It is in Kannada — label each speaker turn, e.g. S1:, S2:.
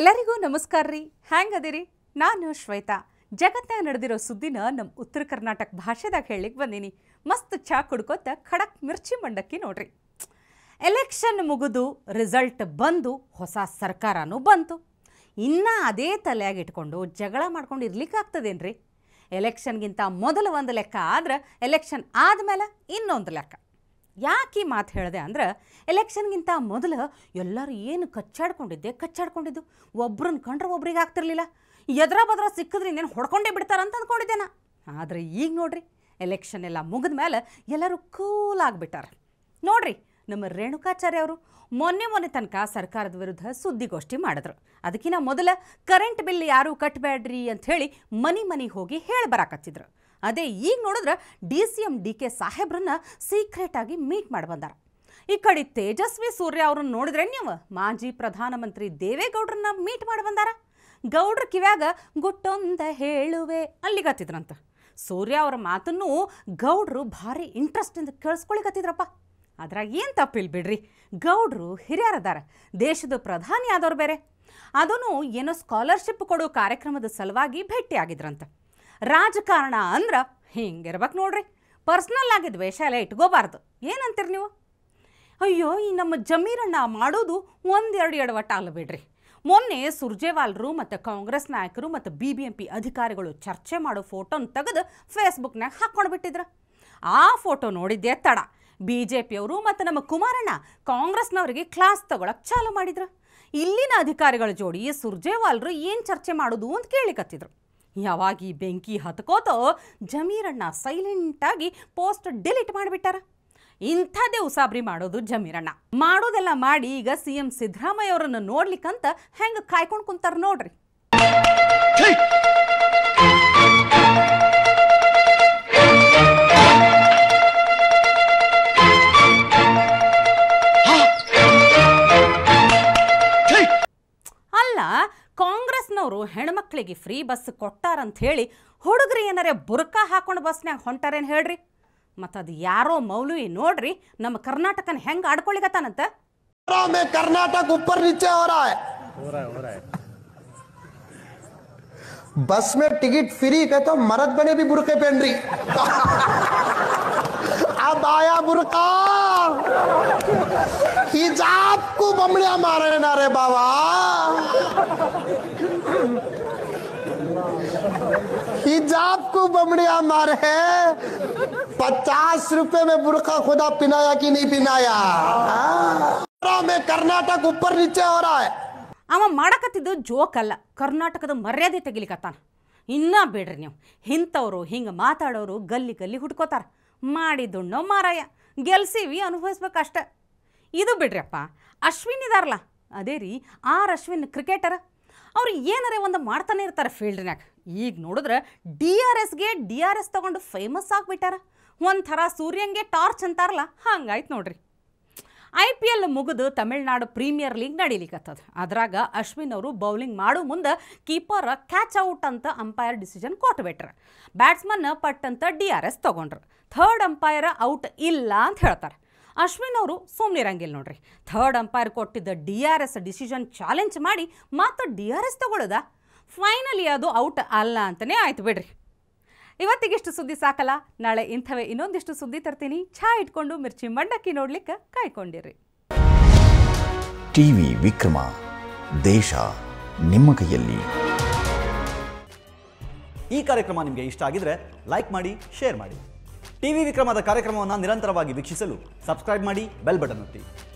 S1: ಎಲ್ಲರಿಗೂ ನಮಸ್ಕಾರ ರೀ ಹ್ಯಾಂಗದಿರಿ ನಾನು ಶ್ವೇತಾ ಜಗತ್ತಿನ ನಡೆದಿರೋ ಸುದ್ದಿನ ನಮ್ಮ ಉತ್ತರ ಕರ್ನಾಟಕ ಭಾಷೆದಾಗ ಹೇಳಲಿಕ್ಕೆ ಬಂದೀನಿ ಮಸ್ತ್ ಚಾ ಕುಡ್ಕೋತ ಖಡಕ್ ಮಿರ್ಚಿ ಮಂಡಕ್ಕಿ ನೋಡ್ರಿ ಎಲೆಕ್ಷನ್ ಮುಗಿದು ರಿಸಲ್ಟ್ ಬಂದು ಹೊಸ ಸರ್ಕಾರನೂ ಬಂತು ಇನ್ನೂ ಅದೇ ತಲೆಯಾಗಿಟ್ಕೊಂಡು ಜಗಳ ಮಾಡ್ಕೊಂಡು ಇರ್ಲಿಕ್ಕಾಗ್ತದೇನ್ರಿ ಎಲೆಕ್ಷನ್ಗಿಂತ ಮೊದಲು ಒಂದು ಲೆಕ್ಕ ಆದ್ರೆ ಎಲೆಕ್ಷನ್ ಆದಮೇಲೆ ಇನ್ನೊಂದು ಲೆಕ್ಕ ಯಾಕೆ ಈ ಮಾತು ಹೇಳಿದೆ ಅಂದ್ರೆ ಎಲೆಕ್ಷನ್ಗಿಂತ ಮೊದಲು ಎಲ್ಲರೂ ಏನು ಕಚ್ಚಾಡ್ಕೊಂಡಿದ್ದೆ ಕಚ್ಚಾಡ್ಕೊಂಡಿದ್ದು ಒಬ್ರನ್ನ ಕಂಡ್ರೆ ಒಬ್ರಿಗೆ ಆಗ್ತಿರ್ಲಿಲ್ಲ ಎದ್ರ ಬದ್ರ ಸಿಕ್ಕಿದ್ರೆ ಇನ್ನೇನು ಹೊಡ್ಕೊಂಡೇ ಬಿಡ್ತಾರಂತ ಅಂದ್ಕೊಂಡಿದ್ದೆ ನಾ ಆದರೆ ಈಗ ನೋಡ್ರಿ ಎಲೆಕ್ಷನ್ ಎಲ್ಲ ಮುಗಿದ ಮೇಲೆ ಎಲ್ಲರೂ ಕೂಲ್ ಆಗಿಬಿಟ್ಟಾರೆ ನೋಡ್ರಿ ನಮ್ಮ ರೇಣುಕಾಚಾರ್ಯ ಅವರು ಮೊನ್ನೆ ಮೊನ್ನೆ ತನಕ ಸರ್ಕಾರದ ವಿರುದ್ಧ ಸುದ್ದಿಗೋಷ್ಠಿ ಮಾಡಿದ್ರು ಅದಕ್ಕಿಂತ ಮೊದಲ ಕರೆಂಟ್ ಬಿಲ್ ಯಾರೂ ಕಟ್ಟಬೇಡ್ರಿ ಅಂಥೇಳಿ ಮನೆ ಮನೆಗೆ ಹೋಗಿ ಹೇಳಿ ಬರಾಕತ್ತಿದ್ರು ಅದೇ ಈಗ ನೋಡಿದ್ರೆ D C M D K ಸಾಹೇಬ್ರನ್ನ ಆಗಿ ಮೀಟ್ ಮಾಡಿ ಬಂದಾರ ಈ ಕಡೆ ತೇಜಸ್ವಿ ಸೂರ್ಯ ಅವ್ರನ್ನ ನೋಡಿದ್ರೆ ನೀವು ಮಾಜಿ ಪ್ರಧಾನಮಂತ್ರಿ ದೇವೇಗೌಡರನ್ನ ಮೀಟ್ ಮಾಡಿ ಬಂದಾರ ಗೌಡ್ರ ಕಿವ್ಯಾಗ ಗುಟ್ಟೊಂದ ಹೇಳುವೆ ಅಲ್ಲಿಗತ್ತಿದ್ರಂತ ಸೂರ್ಯ ಅವರ ಮಾತನ್ನು ಗೌಡ್ರು ಭಾರಿ ಇಂಟ್ರೆಸ್ಟಿಂದ ಕೇಳಿಸ್ಕೊಳಿಕತ್ತಿದ್ರಪ್ಪ ಅದ್ರಾಗ ಏನು ತಪ್ಪಿಲ್ಲ ಬಿಡ್ರಿ ಗೌಡ್ರು ಹಿರಿಯರದಾರ ದೇಶದ ಪ್ರಧಾನಿ ಆದವ್ರು ಬೇರೆ ಅದನ್ನು ಏನೋ ಸ್ಕಾಲರ್ಶಿಪ್ ಕೊಡೋ ಕಾರ್ಯಕ್ರಮದ ಸಲುವಾಗಿ ಭೇಟಿಯಾಗಿದ್ರಂತ ರಾಜಕಾರಣ ಅಂದ್ರೆ ಹಿಂಗಿರ್ಬೇಕು ನೋಡ್ರಿ ಪರ್ಸ್ನಲ್ ಆಗಿ ದ್ವೇಷ ಎಲ್ಲ ಇಟ್ಕೋಬಾರ್ದು ಏನಂತೀರಿ ನೀವು ಅಯ್ಯೋ ಈ ನಮ್ಮ ಜಮೀರಣ್ಣ ಮಾಡೋದು ಒಂದೆರಡು ವಟ ಅಲ್ಲ ಬಿಡ್ರಿ ಮೊನ್ನೆ ಸುರ್ಜೇವಾಲರು ಮತ್ತು ಕಾಂಗ್ರೆಸ್ ನಾಯಕರು ಮತ್ತು ಬಿ ಬಿ ಎಂ ಪಿ ಅಧಿಕಾರಿಗಳು ಚರ್ಚೆ ಮಾಡೋ ಫೋಟೋನ ತೆಗೆದು ಫೇಸ್ಬುಕ್ನಾಗ ಹಾಕ್ಕೊಂಡು ಬಿಟ್ಟಿದ್ರು ಆ ಫೋಟೋ ನೋಡಿದ್ದೇ ತಡ ಬಿ ಜೆ ಪಿಯವರು ಮತ್ತು ನಮ್ಮ ಕುಮಾರಣ್ಣ ಕಾಂಗ್ರೆಸ್ನವರಿಗೆ ಕ್ಲಾಸ್ ತಗೊಳಕ್ಕೆ ಚಾಲು ಮಾಡಿದ್ರು ಇಲ್ಲಿನ ಅಧಿಕಾರಿಗಳ ಜೋಡಿ ಸುರ್ಜೇವಾಲರು ಏನು ಚರ್ಚೆ ಮಾಡೋದು ಅಂತ ಕೇಳಿಕತ್ತಿದ್ರು ಯಾವಾಗ ಬೆಂಕಿ ಹತ್ಕೋತೋ ಜಮೀರಣ್ಣ ಸೈಲೆಂಟಾಗಿ ಪೋಸ್ಟ್ ಡಿಲೀಟ್ ಮಾಡಿಬಿಟ್ಟಾರ ಇಂಥದ್ದೇ ಉಸಾಬ್ರಿ ಮಾಡೋದು ಜಮೀರಣ್ಣ ಮಾಡೋದೆಲ್ಲ ಮಾಡಿ ಈಗ ಸಿ ಎಂ ಸಿದ್ದರಾಮಯ್ಯ ಅವರನ್ನು ನೋಡ್ಲಿಕ್ಕಂತ ಹೆಂಗೆ ಕಾಯ್ಕೊಂಡು ಕುಂತಾರ ನೋಡ್ರಿ ನಮ್ಮನೆಯವರು ಹೆಣ್ಮಕ್ಳಿಗೆ ಫ್ರೀ ಬಸ್ ಕೊಟ್ಟಾರಂತ ಹೇಳಿ ಹುಡುಗರು ಏನಾರೆ ಬುರ್ಕ ಹಾಕೊಂಡು ಬಸ್ನಾಗ ಹೊಂಟಾರೇನು ಹೇಳ್ರಿ ಮತ್ತು ಅದು ಯಾರೋ ಮೌಲ್ವಿ ನೋಡ್ರಿ ನಮ್ಮ ಕರ್ನಾಟಕನ ಹೆಂಗೆ ಆಡ್ಕೊಳಿಗತ್ತಾನಂತ ಕರ್ನಾಟಕ ಉಪ್ಪರ್ ನಿಚ್ಚೆ
S2: ಅವರ ಬಸ್ ಮೇ ಟಿಕೆಟ್ ಫ್ರೀ टिकट फ्री कहते ಬಿ ಬುರ್ಕೆ बने ಆ ಬಾಯಾ ಬುರ್ಕಾ हीच आपको बमड्या मारणारे बाबा हिजाब को बमड़िया मार है पचास ರೂಪಾಯಿ में बुरखा ಖುದಾ पिनाया कि
S1: नहीं पिनाया में ಕರ್ನಾಟಕ ಉಪ್ಪರ್ ನಿಚ್ಚೆ ಅವರ ಅವ ಮಾಡಕತ್ತಿದ್ದು ಜೋಕ್ ಅಲ್ಲ ಕರ್ನಾಟಕದ ಮರ್ಯಾದೆ ತೆಗಿಲಿಕತ್ತಾನ ಇನ್ನೂ ಬೇಡ್ರಿ ನೀವು ಇಂಥವ್ರು ಹಿಂಗೆ ಮಾತಾಡೋರು ಗಲ್ಲಿ ಗಲ್ಲಿ ಹುಡ್ಕೋತಾರ ಮಾಡಿದುಣ್ಣೋ ಮಾರಾಯ ಗೆಲ್ಸೀವಿ ಅನುಭವಿಸ್ಬೇಕಷ್ಟೆ ಇದು ಬಿಡ್ರಿಯಪ್ಪ ಅಶ್ವಿನ್ ಇದಾರಲ್ಲ ಅದೇ ರೀ ಆರ್ ಅಶ್ವಿನ್ ಕ್ರಿಕೆಟರ್ ಅವ್ರು ಏನಾರೇ ಒಂದು ಮಾಡ್ತಾನೆ ಇರ್ತಾರೆ ಫೀಲ್ಡ್ನಾಗ ಈಗ ನೋಡಿದ್ರೆ ಡಿ ಆರ್ ಎಸ್ಗೆ ಡಿ ಆರ್ ಎಸ್ ತೊಗೊಂಡು ಫೇಮಸ್ ಆಗಿಬಿಟ್ಟಾರ ಒಂಥರ ಸೂರ್ಯಂಗೆ ಟಾರ್ಚ್ ಅಂತಾರಲ್ಲ ಹಂಗಾಯ್ತು ನೋಡ್ರಿ ಐ ಪಿ ಎಲ್ ಮುಗಿದು ತಮಿಳ್ನಾಡು ಪ್ರೀಮಿಯರ್ ಲೀಗ್ ನಡೀಲಿಕ್ಕತ್ತದ ಅದ್ರಾಗ ಅಶ್ವಿನ್ ಅವರು ಬೌಲಿಂಗ್ ಮಾಡೋ ಮುಂದೆ ಕೀಪರ್ ಕ್ಯಾಚ್ ಔಟ್ ಅಂತ ಅಂಪೈರ್ ಡಿಸಿಷನ್ ಕೊಟ್ಬಿಟ್ರೆ ಬ್ಯಾಟ್ಸ್ಮನ್ ಪಟ್ ಅಂತ ಡಿ ಆರ್ ಎಸ್ ತೊಗೊಂಡ್ರು ಥರ್ಡ್ ಅಂಪೈರ್ ಔಟ್ ಇಲ್ಲ ಅಂತ ಹೇಳ್ತಾರೆ ಅಶ್ವಿನ್ ಅವರು ಸುಮ್ಮನಿರಂಗಿಲ್ಲ ನೋಡ್ರಿ ಥರ್ಡ್ ಅಂಪೈರ್ ಕೊಟ್ಟಿದ್ದ D R S decision challenge ಮಾಡಿ ಮಾತ್ರ ಡಿ ಆರ್ ಎಸ್ ತೊಗೊಳ್ಳೋದ ಫೈನಲಿ ಅದು ಔಟ್ ಅಲ್ಲ ಅಂತಲೇ ಆಯ್ತು ಬಿಡ್ರಿ ಇವತ್ತಿಗಿಷ್ಟು ಸುದ್ದಿ ಸಾಕಲ್ಲ ನಾಳೆ ಇಂಥವೇ ಇನ್ನೊಂದಿಷ್ಟು ಸುದ್ದಿ ತರ್ತೀನಿ ಛಾ ಇಟ್ಕೊಂಡು ಮಿರ್ಚಿ ಮಂಡಕ್ಕಿ ನೋಡ್ಲಿಕ್ಕೆ ಕಾಯ್ಕೊಂಡಿರಿ
S2: ಟಿವಿ ವಿಕ್ರಮ ದೇಶ ನಿಮ್ಮ ಕೈಯಲ್ಲಿ
S1: ಈ ಕಾರ್ಯಕ್ರಮ ನಿಮಗೆ ಇಷ್ಟ ಆಗಿದ್ರೆ ಲೈಕ್ ಮಾಡಿ ಶೇರ್ ಮಾಡಿ ಟಿವಿ ವಿಕ್ರಮದ ಕಾರ್ಯಕ್ರಮವನ್ನು ನಿರಂತರವಾಗಿ ವೀಕ್ಷಿಸಲು ಸಬ್ಸ್ಕ್ರೈಬ್ ಮಾಡಿ ಬೆಲ್ ಬಟನ್ ಒತ್ತಿ